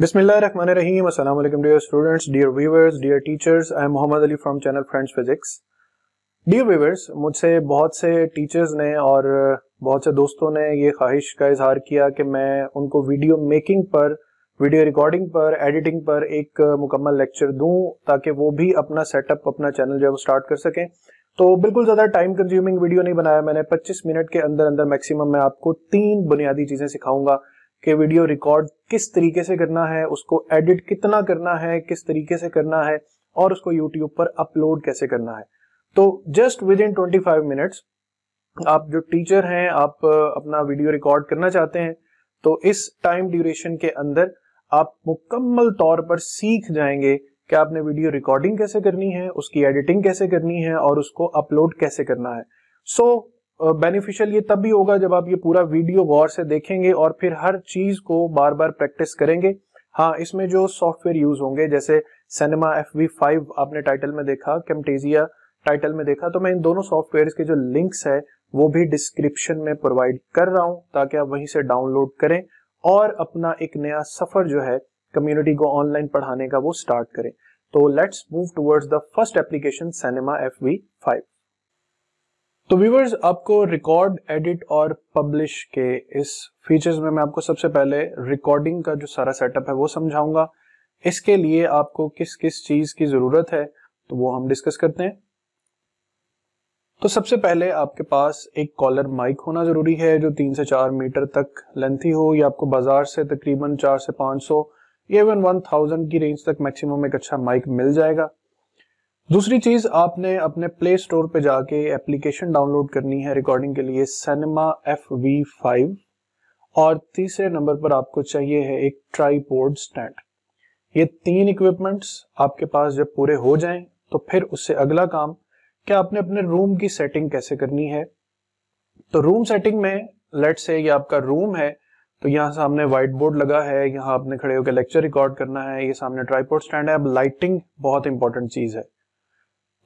Bismillahirrahmanirrahim. अस्सलाम वालेकुम dear students dear viewers, dear teachers I am Mohammad Ali from channel Friends physics dear viewers, मुझसे बहुत से टीचर्स ने और बहुत से दोस्तों ने ये ख्वाहिश का इजहार किया कि मैं उनको वीडियो मेकिंग पर वीडियो रिकॉर्डिंग पर एडिटिंग पर एक मुकम्मल लेक्चर दूँ ताकि वो भी अपना सेटअप अपना चैनल जो है वो स्टार्ट कर सकें तो बिल्कुल ज़्यादा टाइम कंज्यूमिंग वीडियो नहीं बनाया मैंने पच्चीस मिनट के अंदर अंदर मैक्सिमम मैं आपको तीन बुनियादी चीज़ें सिखाऊंगा कि वीडियो रिकॉर्ड किस तरीके से करना है उसको एडिट कितना करना है किस तरीके से करना है और उसको यूट्यूब पर अपलोड कैसे करना है तो just within twenty five minutes आप जो टीचर हैं आप अपना वीडियो रिकॉर्ड करना चाहते हैं तो इस टाइम ड्यूरेशन के अंदर आप मुकम्मल तौर पर सीख जाएंगे कि आपने वीडियो रिकॉर्डिंग कैसे करनी है उसकी एडिटिंग कैसे करनी है और उसको अपलोड कैसे करना है सो so, बेनिफिशियल ये तब भी होगा जब आप ये पूरा वीडियो गौर से देखेंगे और फिर हर चीज को बार बार प्रैक्टिस करेंगे हाँ इसमें जो सॉफ्टवेयर यूज होंगे जैसे सिनेमा एफ वी फाइव आपने टाइटल में देखा कैमटेजिया टाइटल में देखा तो मैं इन दोनों सॉफ्टवेयर के जो लिंक्स है वो भी डिस्क्रिप्शन में प्रोवाइड कर रहा हूँ ताकि आप वहीं से डाउनलोड करें और अपना एक नया सफर जो है कम्युनिटी को ऑनलाइन पढ़ाने का वो स्टार्ट करें तो let's move towards the first application Cinema F V five तो व्यूवर्स आपको रिकॉर्ड एडिट और पब्लिश के इस फीचर्स में मैं आपको सबसे पहले रिकॉर्डिंग का जो सारा सेटअप है वो समझाऊंगा इसके लिए आपको किस किस चीज की जरूरत है तो वो हम डिस्कस करते हैं तो सबसे पहले आपके पास एक कॉलर माइक होना जरूरी है जो तीन से चार मीटर तक लेंथी हो या आपको बाजार से तकरीबन चार से पांच सौ इवन वन थाउजेंड की रेंज तक मैक्सिमम एक अच्छा माइक मिल जाएगा दूसरी चीज आपने अपने प्ले स्टोर पे जाके एप्लीकेशन डाउनलोड करनी है रिकॉर्डिंग के लिए सिनेमा एफ वी फाइव और तीसरे नंबर पर आपको चाहिए है एक ट्राईपोर्ड स्टैंड ये तीन इक्विपमेंट्स आपके पास जब पूरे हो जाएं तो फिर उससे अगला काम क्या आपने अपने रूम की सेटिंग कैसे करनी है तो रूम सेटिंग में लेट से ये आपका रूम है तो यहाँ सामने व्हाइट बोर्ड लगा है यहाँ आपने खड़े होकर लेक्चर रिकॉर्ड करना है ये सामने ट्राईपोर्ड स्टैंड है अब लाइटिंग बहुत इंपॉर्टेंट चीज है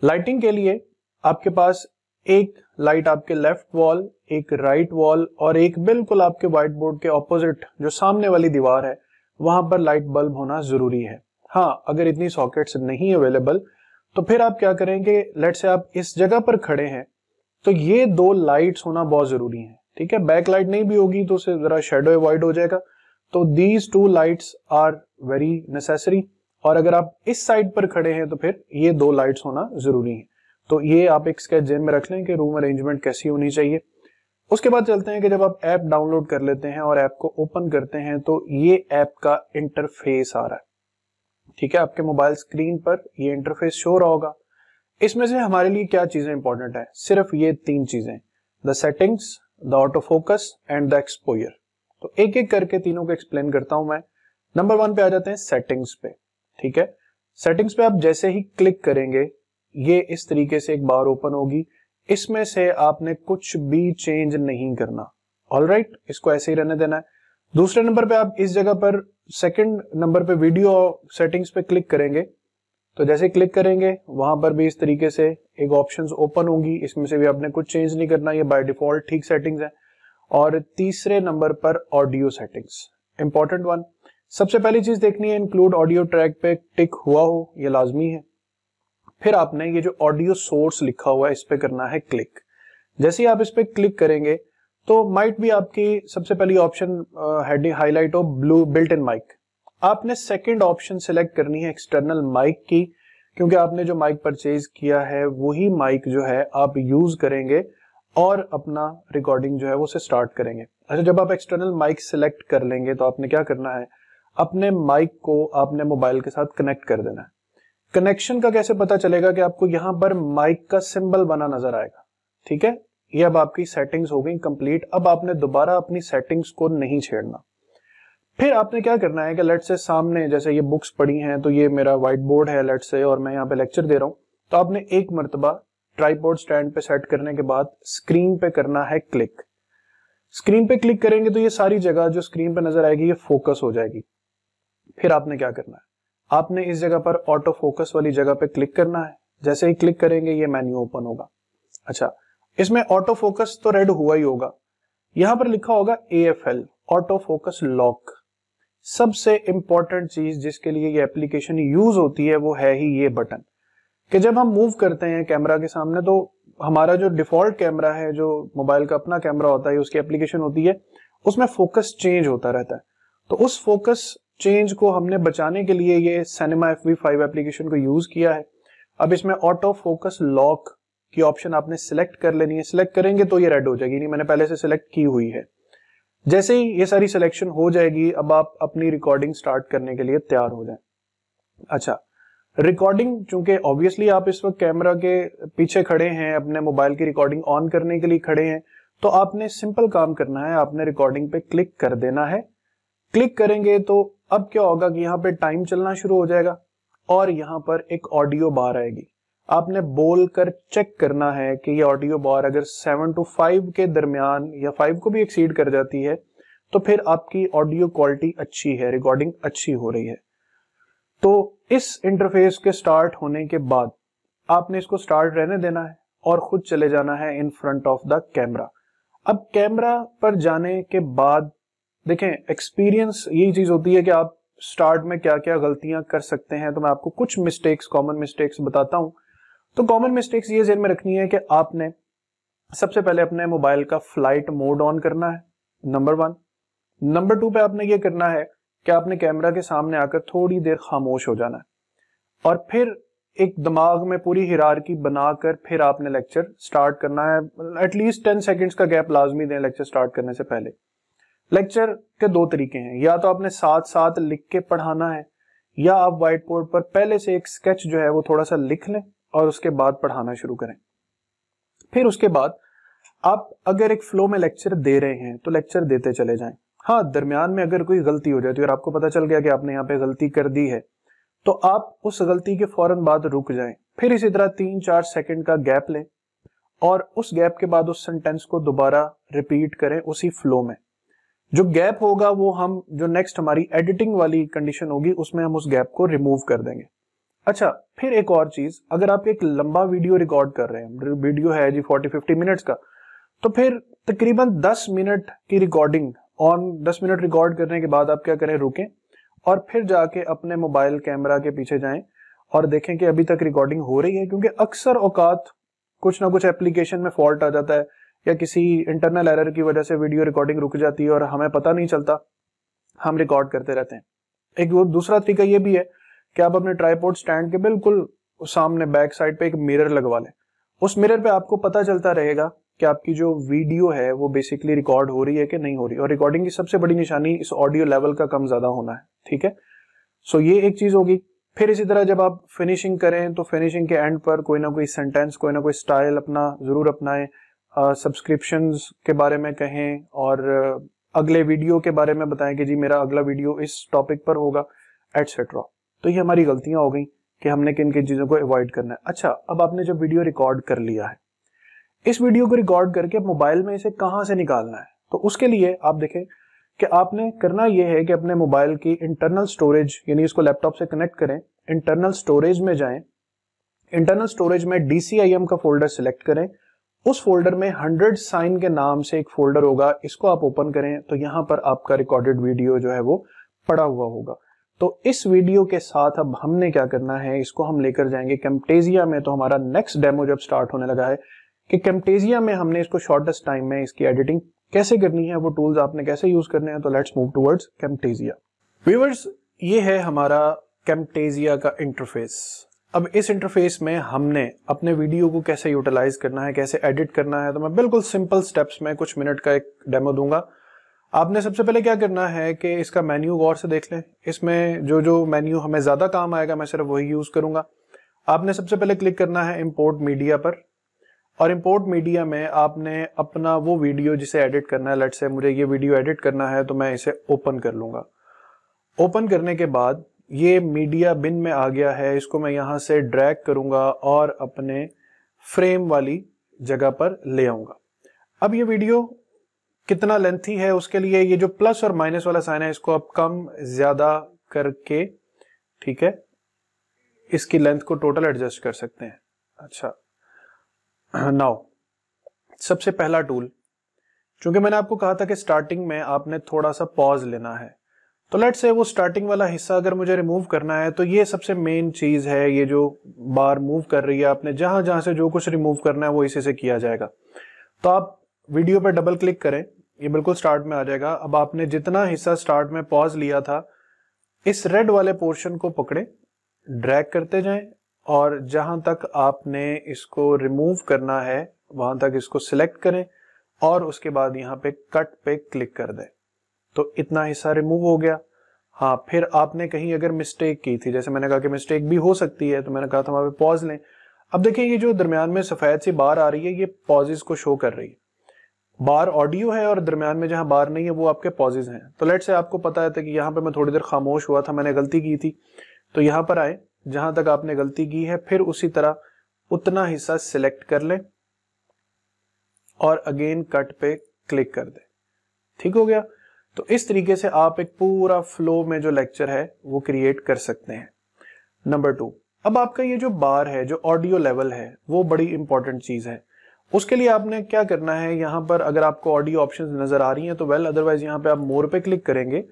लाइटिंग के लिए आपके पास एक लाइट आपके लेफ्ट वॉल एक राइट right वॉल और एक बिल्कुल आपके व्हाइट बोर्ड के ऑपोजिट जो सामने वाली दीवार है वहां पर लाइट बल्ब होना जरूरी है हाँ अगर इतनी सॉकेट्स नहीं अवेलेबल तो फिर आप क्या करेंगे लेट से आप इस जगह पर खड़े हैं तो ये दो लाइट्स होना बहुत जरूरी है ठीक है बैक लाइट नहीं भी होगी तो उसे जरा शेडो अवॉइड हो जाएगा तो these two lights are very necessary और अगर आप इस साइड पर खड़े हैं तो फिर ये दो लाइट्स होना जरूरी है तो ये आप एक स्केच जेन में रख लें कि रूम अरेंजमेंट कैसी होनी चाहिए उसके बाद चलते हैं कि जब आप ऐप डाउनलोड कर लेते हैं और ऐप को ओपन करते हैं तो ये ऐप का इंटरफेस आ रहा है ठीक है आपके मोबाइल स्क्रीन पर ये इंटरफेस शो रहा होगा इसमें से हमारे लिए क्या चीजें इंपॉर्टेंट है सिर्फ ये तीन चीजें the settings the auto focus and the exposure तो एक एक करके तीनों को एक्सप्लेन करता हूं मैं नंबर वन पे आ जाते हैं सेटिंग्स पे ठीक है सेटिंग्स पे आप जैसे ही क्लिक करेंगे ये इस तरीके से एक बार ओपन होगी इसमें से आपने कुछ भी चेंज नहीं करना ऑल राइट right, इसको ऐसे ही रहने देना है दूसरे नंबर पे आप इस जगह पर सेकंड नंबर पे वीडियो सेटिंग्स पे क्लिक करेंगे तो जैसे क्लिक करेंगे वहां पर भी इस तरीके से एक ऑप्शंस ओपन होंगी इसमें से भी आपने कुछ चेंज नहीं करना ये बाय डिफॉल्ट ठीक सेटिंग्स है और तीसरे नंबर पर ऑडियो सेटिंग्स इंपॉर्टेंट वन सबसे पहली चीज देखनी है इंक्लूड ऑडियो ट्रैक पे टिक हुआ हो ये लाजमी है फिर आपने ये जो ऑडियो सोर्स लिखा हुआ है इस पर करना है क्लिक जैसे ही आप इस पर क्लिक करेंगे तो माइट भी आपकी सबसे पहली ऑप्शन हेडिंग हाईलाइट हो ब्लू बिल्ट इन माइक आपने सेकंड ऑप्शन सिलेक्ट करनी है एक्सटर्नल माइक की क्योंकि आपने जो माइक परचेज किया है वही माइक जो है आप यूज करेंगे और अपना रिकॉर्डिंग जो है वो उसे स्टार्ट करेंगे अच्छा जब आप एक्सटर्नल माइक सेलेक्ट कर लेंगे तो आपने क्या करना है अपने माइक को आपने मोबाइल के साथ कनेक्ट कर देना है कनेक्शन का कैसे पता चलेगा कि आपको यहां पर माइक का सिंबल बना नजर आएगा ठीक है ये अब आपकी सेटिंग्स हो गई कंप्लीट अब आपने दोबारा अपनी सेटिंग्स को नहीं छेड़ना फिर आपने क्या करना है कि लेट से सामने जैसे ये बुक्स पढ़ी हैं तो ये मेरा व्हाइट बोर्ड है लेट से और मैं यहाँ पे लेक्चर दे रहा हूं तो आपने एक मरतबा ट्राईपोर्ड स्टैंड पे सेट करने के बाद स्क्रीन पे करना है क्लिक स्क्रीन पे क्लिक करेंगे तो ये सारी जगह जो स्क्रीन पे नजर आएगी ये फोकस हो जाएगी फिर आपने क्या करना है आपने इस जगह पर ऑटो फोकस वाली जगह पे क्लिक करना है जैसे ही क्लिक करेंगे ये मेन्यू ओपन होगा अच्छा इसमें ऑटो फोकस तो रेड हुआ ही होगा यहां पर लिखा होगा A F L auto focus lock सबसे इंपॉर्टेंट चीज जिसके लिए ये एप्लीकेशन यूज होती है वो है ही ये बटन कि जब हम मूव करते हैं कैमरा के सामने तो हमारा जो डिफॉल्ट कैमरा है जो मोबाइल का अपना कैमरा होता है उसकी एप्लीकेशन होती है उसमें फोकस चेंज होता रहता है तो उस फोकस चेंज को हमने बचाने के लिए ये Cinema F V five application को यूज किया है अब इसमें ऑटो फोकस लॉक की ऑप्शन आपने सिलेक्ट कर लेनी है सिलेक्ट करेंगे तो ये रेड हो जाएगी नहीं मैंने पहले से सिलेक्ट की हुई है जैसे ही ये सारी सिलेक्शन हो जाएगी अब आप अपनी रिकॉर्डिंग स्टार्ट करने के लिए तैयार हो जाए अच्छा रिकॉर्डिंग चूंकि ऑब्वियसली आप इस वक्त कैमरा के पीछे खड़े हैं अपने मोबाइल की रिकॉर्डिंग ऑन करने के लिए खड़े हैं तो आपने सिंपल काम करना है आपने रिकॉर्डिंग पे क्लिक कर देना है क्लिक करेंगे तो अब क्या होगा कि यहाँ पे टाइम चलना शुरू हो जाएगा और यहाँ पर एक ऑडियो बार आएगी आपने बोल कर चेक करना है कि ये ऑडियो बार अगर सेवन टू फाइव के दरमियान या फाइव को भी एक्सीड कर जाती है तो फिर आपकी ऑडियो क्वालिटी अच्छी है रिकॉर्डिंग अच्छी हो रही है तो इस इंटरफेस के स्टार्ट होने के बाद आपने इसको स्टार्ट रहने देना है और खुद चले जाना है in front of the camera अब कैमरा पर जाने के बाद देखें एक्सपीरियंस यही चीज होती है कि आप स्टार्ट में क्या क्या गलतियां कर सकते हैं तो मैं आपको कुछ मिस्टेक्स कॉमन मिस्टेक्स बताता हूं तो कॉमन मिस्टेक्स ये जेन में रखनी है कि आपने सबसे पहले अपने मोबाइल का फ्लाइट मोड ऑन करना है नंबर वन नंबर टू पे आपने ये करना है कि आपने कैमरा के सामने आकर थोड़ी देर खामोश हो जाना है और फिर एक दिमाग में पूरी हिरार की बनाकर फिर आपने लेक्चर स्टार्ट करना है एटलीस्ट टेन सेकेंड्स का गैप लाजमी दें लेक्चर स्टार्ट करने से पहले लेक्चर के दो तरीके हैं या तो आपने साथ साथ लिख के पढ़ाना है या आप व्हाइट बोर्ड पर पहले से एक स्केच जो है वो थोड़ा सा लिख लें और उसके बाद पढ़ाना शुरू करें फिर उसके बाद आप अगर एक फ्लो में लेक्चर दे रहे हैं तो लेक्चर देते चले जाएं हाँ दरमियान में अगर कोई गलती हो जाती है और आपको पता चल गया कि आपने यहाँ पे गलती कर दी है तो आप उस गलती के फौरन बाद रुक जाएं फिर इसी तरह तीन चार सेकंड का गैप लें और उस गैप के बाद उस सेंटेंस को दोबारा रिपीट करें उसी फ्लो में जो गैप होगा वो हम जो नेक्स्ट हमारी एडिटिंग वाली कंडीशन होगी उसमें हम उस गैप को रिमूव कर देंगे अच्छा फिर एक और चीज अगर आप एक लंबा वीडियो रिकॉर्ड कर रहे हैं वीडियो है जी 40-50 मिनट्स का तो फिर तकरीबन 10 मिनट की रिकॉर्डिंग ऑन 10 मिनट रिकॉर्ड करने के बाद आप क्या करें रुकें और फिर जाके अपने मोबाइल कैमरा के पीछे जाएं और देखें कि अभी तक रिकॉर्डिंग हो रही है क्योंकि अक्सर औकात कुछ ना कुछ एप्लीकेशन में फॉल्ट आ जाता है या किसी इंटरनल एरर की वजह से वीडियो रिकॉर्डिंग रुक जाती है और हमें पता नहीं चलता हम रिकॉर्ड करते रहते हैं एक वो दूसरा तरीका ये भी है कि आप अपने ट्राईपोर्ट स्टैंड के बिल्कुल सामने बैक साइड पे एक मिरर लगवा लें उस मिरर पे आपको पता चलता रहेगा कि आपकी जो वीडियो है वो बेसिकली रिकॉर्ड हो रही है कि नहीं हो रही और रिकॉर्डिंग की सबसे बड़ी निशानी इस ऑडियो लेवल का कम ज्यादा होना है ठीक है सो ये एक चीज होगी फिर इसी तरह जब आप फिनिशिंग करें तो फिनिशिंग के एंड पर कोई ना कोई सेंटेंस कोई ना कोई स्टाइल अपना जरूर अपनाएं सब्सक्रिप्शन के बारे में कहें और अगले वीडियो के बारे में बताएं कि जी मेरा अगला वीडियो इस टॉपिक पर होगा एटसेट्रा तो ये हमारी गलतियां हो गई कि हमने किन किन चीज़ों को अवॉइड करना है अच्छा अब आपने जब वीडियो रिकॉर्ड कर लिया है इस वीडियो को रिकॉर्ड करके मोबाइल में इसे कहाँ से निकालना है तो उसके लिए आप देखें कि आपने करना यह है कि अपने मोबाइल की इंटरनल स्टोरेज यानी इसको लैपटॉप से कनेक्ट करें इंटरनल स्टोरेज में जाएं इंटरनल स्टोरेज में डीसीआईएम का फोल्डर सिलेक्ट करें उस फोल्डर में हंड्रेड साइन के नाम से एक फोल्डर होगा इसको आप ओपन करें तो यहाँ पर आपका रिकॉर्डेड वीडियो जो है वो पड़ा हुआ होगा तो इस वीडियो के साथ अब हमने क्या करना है इसको हम लेकर जाएंगे कैम्पटेजिया में तो हमारा नेक्स्ट डेमो जब स्टार्ट होने लगा है कि कैम्पटेजिया में हमने इसको शॉर्टेस्ट टाइम में इसकी एडिटिंग कैसे करनी है वो टूल्स आपने कैसे यूज करने हैं तो let's move towards Camtasia viewers ये है हमारा कैम्पटेजिया का इंटरफेस अब इस इंटरफेस में हमने अपने वीडियो को कैसे यूटिलाइज करना है कैसे एडिट करना है तो मैं बिल्कुल सिंपल स्टेप्स में कुछ मिनट का एक डेमो दूंगा आपने सबसे पहले क्या करना है कि इसका मेन्यू गौर से देख लें इसमें जो जो मेन्यू हमें ज़्यादा काम आएगा मैं सिर्फ वही यूज़ करूंगा आपने सबसे पहले क्लिक करना है इम्पोर्ट मीडिया पर और इम्पोर्ट मीडिया में आपने अपना वो वीडियो जिसे एडिट करना है लेट से मुझे ये वीडियो एडिट करना है तो मैं इसे ओपन कर लूंगा ओपन करने के बाद ये मीडिया बिन में आ गया है इसको मैं यहां से ड्रैग करूंगा और अपने फ्रेम वाली जगह पर ले आऊंगा अब ये वीडियो कितना लेंथी है उसके लिए ये जो प्लस और माइनस वाला साइन है इसको आप कम ज़्यादा करके ठीक है इसकी लेंथ को टोटल एडजस्ट कर सकते हैं अच्छा नाउ सबसे पहला टूल चूंकि मैंने आपको कहा था कि स्टार्टिंग में आपने थोड़ा सा पॉज लेना है तो लेट से वो स्टार्टिंग वाला हिस्सा अगर मुझे रिमूव करना है तो ये सबसे मेन चीज़ है ये जो बार मूव कर रही है आपने जहाँ जहाँ से जो कुछ रिमूव करना है वो इसी से किया जाएगा तो आप वीडियो पर डबल क्लिक करें ये बिल्कुल स्टार्ट में आ जाएगा अब आपने जितना हिस्सा स्टार्ट में पॉज लिया था इस रेड वाले पोर्शन को पकड़े ड्रैग करते जाएं और जहां तक आपने इसको रिमूव करना है वहां तक इसको सिलेक्ट करें और उसके बाद यहाँ पे कट पे क्लिक कर दें तो इतना हिस्सा रिमूव हो गया हाँ फिर आपने कहीं अगर मिस्टेक की थी जैसे मैंने कहा कि मिस्टेक भी हो सकती है तो मैंने कहा था वहां पर पॉज लें अब देखिए ये जो दरमियान में सफ़ेद सी बार आ रही है ये पॉजिज को शो कर रही है बार ऑडियो है और दरमियान में जहां बार नहीं है वो आपके पॉजिज हैं तो लेट से आपको पता है था कि यहां पे मैं थोड़ी देर खामोश हुआ था मैंने गलती की थी तो यहां पर आए जहां तक आपने गलती की है फिर उसी तरह उतना हिस्सा सिलेक्ट कर लें और अगेन कट पे क्लिक कर दे ठीक हो गया तो इस तरीके से आप एक पूरा फ्लो में जो लेक्चर है वो क्रिएट कर सकते हैं नंबर टू अब आपका ये जो बार है जो ऑडियो लेवल है वो बड़ी इंपॉर्टेंट चीज़ है उसके लिए आपने क्या करना है यहां पर अगर आपको ऑडियो ऑप्शंस नज़र आ रही हैं तो वेल अदरवाइज यहां पे आप मोर पे क्लिक करेंगे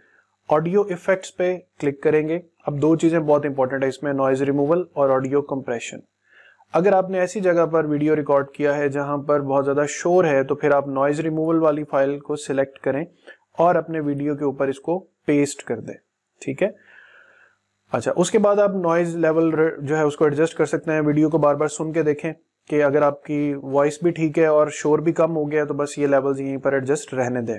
ऑडियो इफेक्ट्स पे क्लिक करेंगे अब दो चीज़ें बहुत इंपॉर्टेंट है इसमें नॉइज रिमूवल और ऑडियो कंप्रेशन अगर आपने ऐसी जगह पर वीडियो रिकॉर्ड किया है जहां पर बहुत ज़्यादा शोर है तो फिर आप नॉइज़ रिमूवल वाली फाइल को सिलेक्ट करें और अपने वीडियो के ऊपर इसको पेस्ट कर दें ठीक है अच्छा उसके बाद आप नॉइज लेवल जो है उसको एडजस्ट कर सकते हैं वीडियो को बार बार सुन के देखें कि अगर आपकी वॉइस भी ठीक है और शोर भी कम हो गया तो बस ये लेवल्स यहीं पर एडजस्ट रहने दें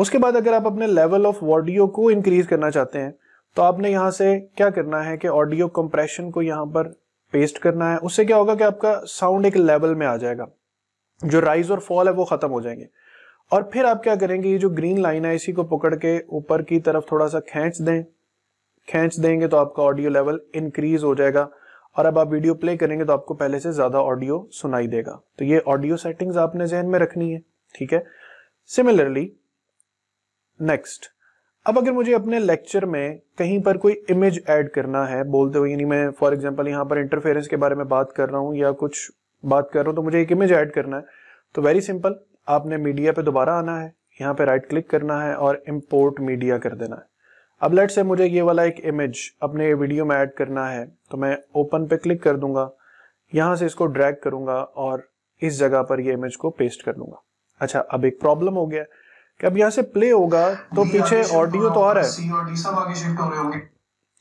उसके बाद अगर आप अपने लेवल ऑफ ऑडियो को इंक्रीज करना चाहते हैं तो आपने यहां से क्या करना है कि ऑडियो कंप्रेशन को यहाँ पर पेस्ट करना है उससे क्या होगा कि आपका साउंड एक लेवल में आ जाएगा जो राइज और फॉल है वो खत्म हो जाएंगे और फिर आप क्या करेंगे ये जो ग्रीन लाइन है इसी को पकड़ के ऊपर की तरफ थोड़ा सा खींच दें खींच देंगे तो आपका ऑडियो लेवल इंक्रीज हो जाएगा और अब आप वीडियो प्ले करेंगे तो आपको पहले से ज्यादा ऑडियो सुनाई देगा तो ये ऑडियो सेटिंग्स आपने जहन में रखनी है ठीक है सिमिलरली नेक्स्ट अब अगर मुझे अपने लेक्चर में कहीं पर कोई इमेज ऐड करना है बोलते हुए यानी मैं फॉर एग्जांपल यहाँ पर इंटरफेरेंस के बारे में बात कर रहा हूँ या कुछ बात कर रहा हूँ तो मुझे एक इमेज ऐड करना है तो वेरी सिंपल आपने मीडिया पे दोबारा आना है यहाँ पे राइट क्लिक करना है और इम्पोर्ट मीडिया कर देना है अब लेट से मुझे ये वाला एक इमेज अपने वीडियो में ऐड करना है तो मैं ओपन पे क्लिक कर दूंगा यहाँ से इसको ड्रैग करूंगा और इस जगह पर ये इमेज को पेस्ट कर लूंगा अच्छा अब एक प्रॉब्लम हो गया कि अब यहाँ से प्ले होगा तो पीछे ऑडियो तो आ रहा है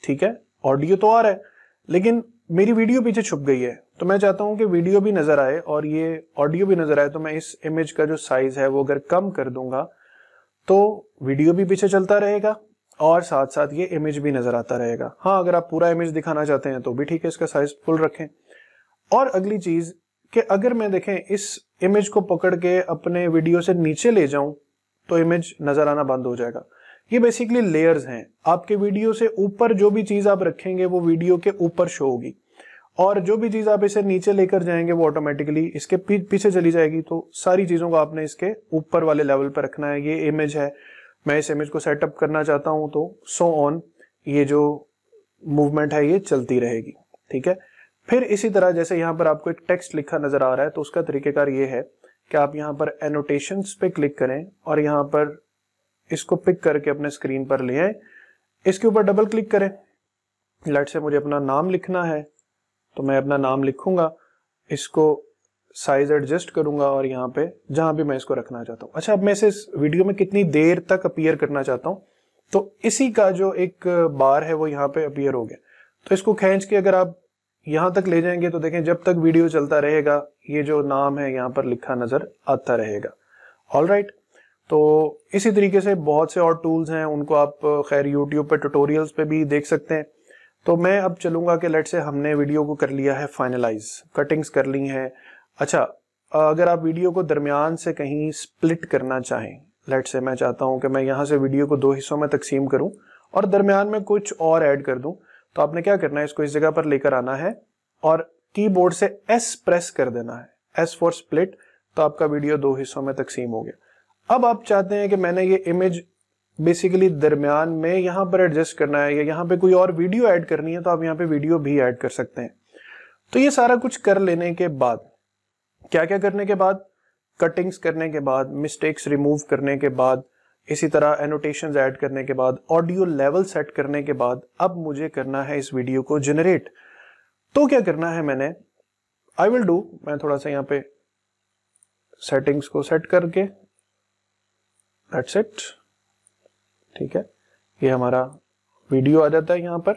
ठीक है ऑडियो तो आ रहा है लेकिन मेरी वीडियो पीछे छुप गई है तो मैं चाहता हूँ कि वीडियो भी नज़र आए और ये ऑडियो भी नज़र आए तो मैं इस इमेज का जो साइज़ है वो अगर कम कर दूंगा तो वीडियो भी पीछे चलता रहेगा और साथ साथ ये इमेज भी नज़र आता रहेगा हाँ अगर आप पूरा इमेज दिखाना चाहते हैं तो भी ठीक है इसका साइज़ फुल रखें और अगली चीज़ कि अगर मैं देखें इस इमेज को पकड़ के अपने वीडियो से नीचे ले जाऊं तो इमेज नज़र आना बंद हो जाएगा ये बेसिकली लेयर्स हैं आपके वीडियो से ऊपर जो भी चीज़ आप रखेंगे वो वीडियो के ऊपर शो होगी और जो भी चीज़ आप इसे नीचे लेकर जाएंगे वो ऑटोमेटिकली इसके पीछे चली जाएगी तो सारी चीज़ों को आपने इसके ऊपर वाले लेवल पर रखना है ये इमेज है मैं इस इमेज को सेटअप करना चाहता हूं तो सो ऑन ये जो मूवमेंट है ये चलती रहेगी ठीक है फिर इसी तरह जैसे यहाँ पर आपको एक टेक्स्ट लिखा नजर आ रहा है तो उसका तरीकेकार ये है कि आप यहां पर एनोटेशंस पे क्लिक करें और यहाँ पर इसको पिक करके अपने स्क्रीन पर ले आए इसके ऊपर डबल क्लिक करें लेट से मुझे अपना नाम लिखना है तो मैं अपना नाम लिखूंगा इसको साइज एडजस्ट करूंगा और यहाँ पे जहां भी मैं इसको रखना चाहता हूँ अच्छा अब मैं इसे इस वीडियो में कितनी देर तक अपीयर करना चाहता हूँ तो इसी का जो एक बार है वो यहाँ पे अपीयर हो गया तो इसको खींच के अगर आप यहां तक ले जाएंगे तो देखें जब तक वीडियो चलता रहेगा ये जो नाम है यहाँ पर लिखा नजर आता रहेगा ऑल राइट right. तो इसी तरीके से बहुत से और टूल्स हैं उनको आप खैर यूट्यूब पे ट्यूटोरियल्स पे भी देख सकते हैं तो मैं अब चलूंगा कि लेट से हमने वीडियो को कर लिया है फाइनलाइज कटिंग्स कर ली हैं अच्छा अगर आप वीडियो को दरमियान से कहीं स्प्लिट करना चाहें लेट से मैं चाहता हूं कि मैं यहां से वीडियो को दो हिस्सों में तकसीम करूँ और दरमियान में कुछ और ऐड कर दूं तो आपने क्या करना है इसको इस जगह पर लेकर आना है और की से एस प्रेस कर देना है एस फॉर स्प्लिट तो आपका वीडियो दो हिस्सों में तकसीम हो गया अब आप चाहते हैं कि मैंने ये इमेज बेसिकली दरमियान में यहाँ पर एडजस्ट करना है या यहाँ पे कोई और वीडियो ऐड करनी है तो आप यहाँ पे वीडियो भी ऐड कर सकते हैं तो ये सारा कुछ कर लेने के बाद क्या क्या करने के बाद कटिंग्स करने के बाद मिस्टेक्स रिमूव करने के बाद इसी तरह एनोटेशन ऐड करने के बाद ऑडियो लेवल सेट करने के बाद अब मुझे करना है इस वीडियो को जनरेट तो क्या करना है मैंने आई विल डू मैं थोड़ा सा यहाँ पे सेटिंग्स को सेट करके दैट्स इट ठीक है ये हमारा वीडियो आ जाता है यहां पर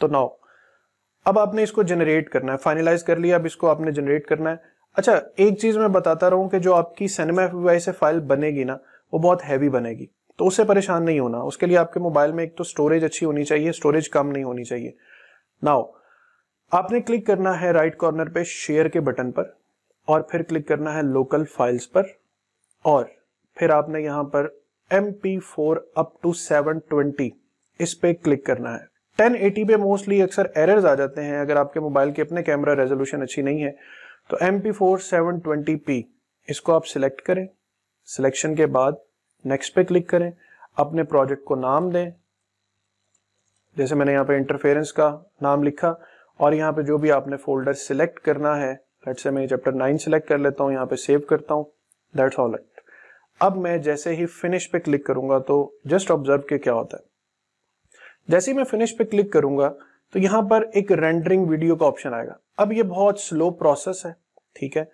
तो नाउ अब आपने इसको जनरेट करना है फाइनलाइज कर लिया अब इसको आपने जनरेट करना है अच्छा एक चीज मैं बताता रहूं कि जो आपकी सिनेमा एफ से फाइल बनेगी ना वो बहुत हैवी बनेगी तो उससे परेशान नहीं होना उसके लिए आपके मोबाइल में एक तो स्टोरेज अच्छी होनी चाहिए स्टोरेज कम नहीं होनी चाहिए नाउ आपने क्लिक करना है राइट कॉर्नर पे शेयर के बटन पर और फिर क्लिक करना है लोकल फाइल्स पर और फिर आपने यहाँ पर M P four up to seven twenty इस पे क्लिक करना है 1080 पे मोस्टली अक्सर एरर्स आ जाते हैं अगर आपके मोबाइल के अपने कैमरा रेजोल्यूशन अच्छी नहीं है तो M P four seven twenty P इसको आप सिलेक्ट करें सिलेक्शन के बाद नेक्स्ट पे क्लिक करें अपने प्रोजेक्ट को नाम दें जैसे मैंने यहाँ पे इंटरफेरेंस का नाम लिखा और यहाँ पे जो भी आपने फोल्डर सिलेक्ट करना है लेट्स से मैं चैप्टर नाइन सिलेक्ट कर लेता हूँ यहाँ पे सेव करता हूँ दैट्स ऑल इट अब मैं जैसे ही फिनिश पे क्लिक करूंगा तो जस्ट ऑब्जर्व के क्या होता है जैसे ही मैं फिनिश पे क्लिक करूंगा तो यहां पर एक रेंडरिंग वीडियो का ऑप्शन आएगा अब ये बहुत स्लो प्रोसेस है ठीक है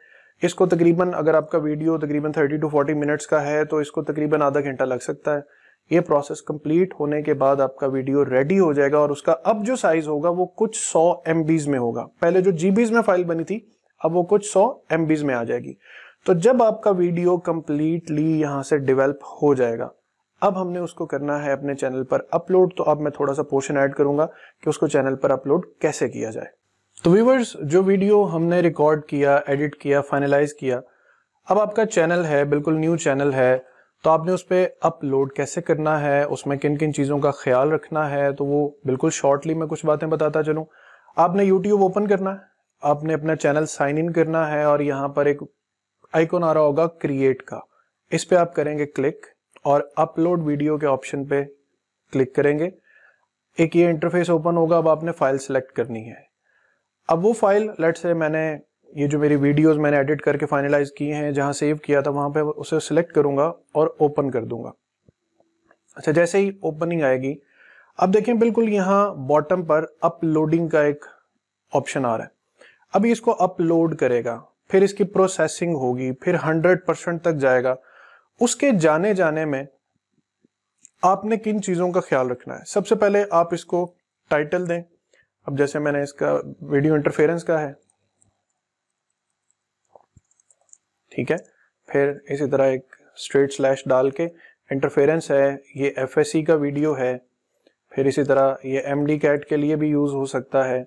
इसको तकरीबन अगर आपका वीडियो तकरीबन 30 टू 40 मिनट्स का है तो इसको तकरीबन आधा घंटा लग सकता है ये प्रोसेस कंप्लीट होने के बाद आपका वीडियो रेडी हो जाएगा और उसका अब जो साइज होगा वो कुछ सौ एम में होगा पहले जो जीबीज में फाइल बनी थी अब वो कुछ सौ एम में आ जाएगी तो जब आपका वीडियो कंप्लीटली यहां से डेवलप हो जाएगा अब हमने उसको करना है अपने चैनल पर अपलोड तो अब मैं थोड़ा सा पोर्शन ऐड करूंगा कि उसको चैनल पर अपलोड कैसे किया जाए तो व्यूवर्स जो वीडियो हमने रिकॉर्ड किया एडिट किया फाइनलाइज किया अब आपका चैनल है बिल्कुल न्यू चैनल है तो आपने उस पर अपलोड कैसे करना है उसमें किन किन चीज़ों का ख्याल रखना है तो वो बिल्कुल शॉर्टली मैं कुछ बातें बताता चलूँ आपने यूट्यूब ओपन करना है आपने अपना चैनल साइन इन करना है और यहाँ पर एक आइकॉन आ रहा होगा क्रिएट का इस पे आप करेंगे क्लिक और अपलोड वीडियो के ऑप्शन पे क्लिक करेंगे एक ये इंटरफेस ओपन होगा अब आपने फाइल सेलेक्ट करनी है अब वो फाइल लेट से मैंने ये जो मेरी वीडियोस मैंने एडिट करके फाइनलाइज की हैं जहां सेव किया था वहां पे उसे सिलेक्ट करूंगा और ओपन कर दूंगा अच्छा जैसे ही ओपनिंग आएगी अब देखें बिल्कुल यहाँ बॉटम पर अपलोडिंग का एक ऑप्शन आ रहा है अभी इसको अपलोड करेगा फिर इसकी प्रोसेसिंग होगी फिर हंड्रेड परसेंट तक जाएगा उसके जाने जाने में आपने किन चीज़ों का ख्याल रखना है सबसे पहले आप इसको टाइटल दें अब जैसे मैंने इसका वीडियो इंटरफेरेंस का है ठीक है फिर इसी तरह एक स्ट्रेट स्लैश डाल के इंटरफेरेंस है ये एफ का वीडियो है फिर इसी तरह ये एम कैट के लिए भी यूज़ हो सकता है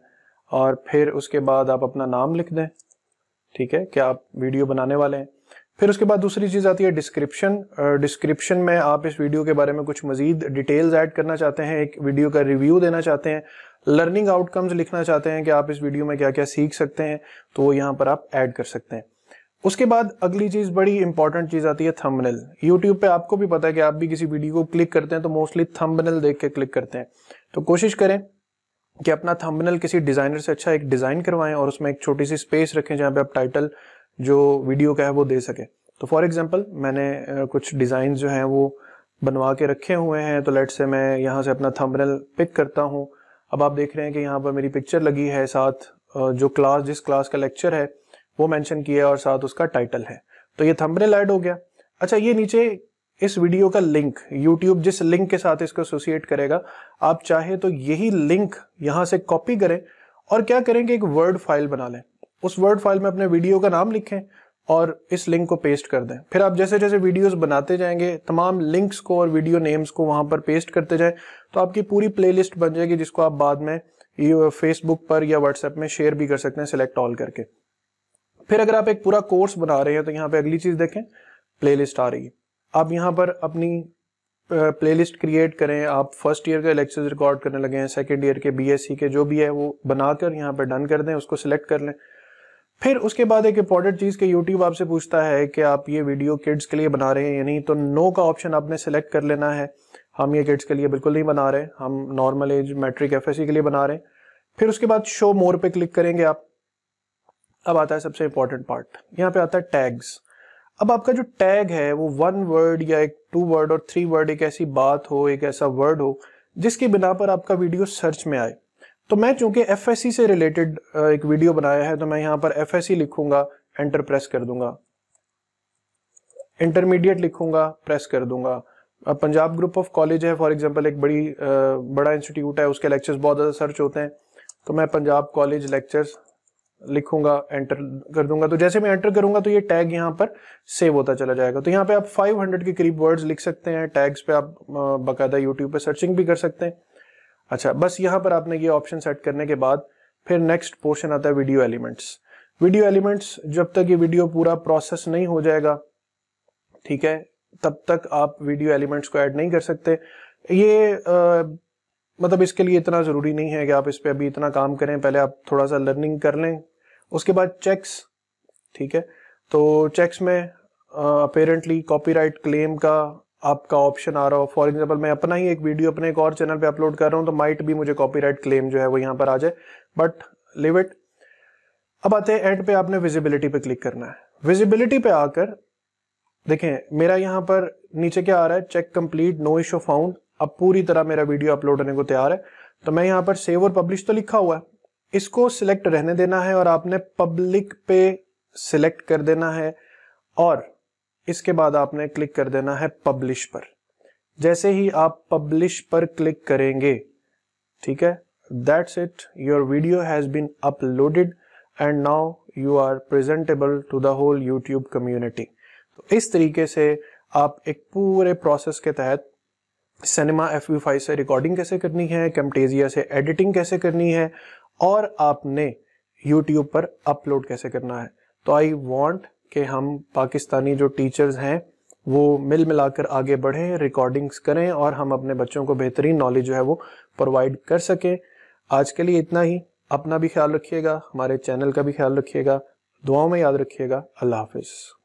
और फिर उसके बाद आप अपना नाम लिख दें ठीक है क्या आप वीडियो बनाने वाले हैं फिर उसके बाद दूसरी चीज़ आती है डिस्क्रिप्शन डिस्क्रिप्शन में आप इस वीडियो के बारे में कुछ मजीद डिटेल्स ऐड करना चाहते हैं एक वीडियो का रिव्यू देना चाहते हैं लर्निंग आउटकम्स लिखना चाहते हैं कि आप इस वीडियो में क्या क्या सीख सकते हैं तो वो यहाँ पर आप ऐड कर सकते हैं उसके बाद अगली चीज़ बड़ी इंपॉर्टेंट चीज़ आती है थंबनेल यूट्यूब पे आपको भी पता है कि आप भी किसी वीडियो को क्लिक करते हैं तो मोस्टली थंबनेल देख के क्लिक करते हैं तो कोशिश करें कि अपना थंबनेल किसी डिज़ाइनर से अच्छा एक डिज़ाइन करवाएं और उसमें एक छोटी सी स्पेस रखें जहां पे आप टाइटल जो वीडियो का है वो दे सके तो फॉर एग्जांपल मैंने कुछ डिज़ाइन जो हैं वो बनवा के रखे हुए हैं तो लेट से मैं यहां से अपना थंबनेल पिक करता हूं अब आप देख रहे हैं कि यहाँ पर मेरी पिक्चर लगी है साथ जो क्लास जिस क्लास का लेक्चर है वो मैंशन किया है और साथ उसका टाइटल है तो ये थम्बनेल एड हो गया अच्छा ये नीचे इस वीडियो का लिंक यूट्यूब जिस लिंक के साथ इसको एसोसिएट करेगा आप चाहे तो यही लिंक यहां से कॉपी करें और क्या करें कि एक वर्ड फाइल बना लें उस वर्ड फाइल में अपने वीडियो का नाम लिखें और इस लिंक को पेस्ट कर दें फिर आप जैसे जैसे वीडियोस बनाते जाएंगे तमाम लिंक्स को और वीडियो नेम्स को वहां पर पेस्ट करते जाएं तो आपकी पूरी प्लेलिस्ट बन जाएगी जिसको आप बाद में फेसबुक पर या व्हाट्सएप में शेयर भी कर सकते हैं सिलेक्ट ऑल करके फिर अगर आप एक पूरा कोर्स बना रहे हैं तो यहाँ पे अगली चीज देखें प्ले आ रही है आप यहाँ पर अपनी प्लेलिस्ट क्रिएट करें आप फर्स्ट ईयर के लेक्चर रिकॉर्ड करने लगे हैं सेकेंड ईयर के बीएससी के जो भी है वो बनाकर यहाँ पर डन कर दें उसको सिलेक्ट कर लें फिर उसके बाद एक इंपॉर्टेंट चीज़ के यूट्यूब आपसे पूछता है कि आप ये वीडियो किड्स के लिए बना रहे हैं या नहीं तो नो का ऑप्शन आपने सेलेक्ट कर लेना है हम ये किड्स के लिए बिल्कुल नहीं बना रहे हम नॉर्मल एज मैट्रिक एफ के लिए बना रहे हैं फिर उसके बाद शो मोर पे क्लिक करेंगे आप अब आता है सबसे इंपॉर्टेंट पार्ट यहाँ पे आता है टैग्स अब आपका जो टैग है वो वन वर्ड या एक टू वर्ड और थ्री वर्ड एक ऐसी बात हो एक ऐसा वर्ड हो जिसकी बिना पर आपका वीडियो सर्च में आए तो मैं चूंकि एफ से रिलेटेड एक वीडियो बनाया है तो मैं यहाँ पर एफ लिखूंगा एंटर प्रेस कर दूंगा इंटरमीडिएट लिखूंगा प्रेस कर दूंगा पंजाब ग्रुप ऑफ कॉलेज है फॉर एग्जांपल एक बड़ी बड़ा इंस्टीट्यूट है उसके लेक्चर्स बहुत ज़्यादा सर्च होते हैं तो मैं पंजाब कॉलेज लेक्चर्स लिखूंगा एंटर कर दूंगा तो जैसे मैं एंटर करूंगा तो ये टैग यहाँ पर सेव होता चला जाएगा तो यहाँ पे आप 500 के करीब वर्ड्स लिख सकते हैं टैग्स पे आप बाकायदा यूट्यूब पे सर्चिंग भी कर सकते हैं अच्छा बस यहाँ पर आपने ये ऑप्शन सेट करने के बाद फिर नेक्स्ट पोर्शन आता है वीडियो एलिमेंट्स वीडियो एलिमेंट्स जब तक ये वीडियो पूरा प्रोसेस नहीं हो जाएगा ठीक है तब तक आप वीडियो एलिमेंट्स को ऐड नहीं कर सकते ये आ, मतलब इसके लिए इतना ज़रूरी नहीं है कि आप इस पर अभी इतना काम करें पहले आप थोड़ा सा लर्निंग कर लें उसके बाद चेक्स ठीक है तो चेक्स में अपेरेंटली कॉपीराइट क्लेम का आपका ऑप्शन आ रहा हो फॉर एग्जाम्पल मैं अपना ही एक वीडियो अपने एक और चैनल पे अपलोड कर रहा हूँ तो माइट भी मुझे कॉपीराइट क्लेम जो है वो यहाँ पर आ जाए बट लिव इट अब आते हैं एंड पे आपने विजिबिलिटी पे क्लिक करना है विजिबिलिटी पे आकर देखें मेरा यहाँ पर नीचे क्या आ रहा है check complete no issues found अब पूरी तरह मेरा वीडियो अपलोड होने को तैयार है तो मैं यहाँ पर सेव और पब्लिश तो लिखा हुआ है इसको सिलेक्ट रहने देना है और आपने पब्लिक पे सिलेक्ट कर देना है और इसके बाद आपने क्लिक कर देना है पब्लिश पर जैसे ही आप पब्लिश पर क्लिक करेंगे ठीक है that's it your video has been uploaded and now you are presentable to the whole YouTube community तो इस तरीके से आप एक पूरे प्रोसेस के तहत सिनेमा एफ फाइव से रिकॉर्डिंग कैसे करनी है कैमटेजिया से एडिटिंग कैसे करनी है और आपने यूट्यूब पर अपलोड कैसे करना है तो आई वॉन्ट कि हम पाकिस्तानी जो टीचर्स हैं वो मिल मिलाकर आगे बढ़ें रिकॉर्डिंग्स करें और हम अपने बच्चों को बेहतरीन नॉलेज जो है वो प्रोवाइड कर सकें आज के लिए इतना ही अपना भी ख्याल रखिएगा हमारे चैनल का भी ख्याल रखिएगा दुआओं में याद रखिएगा अल्लाह हाफिज़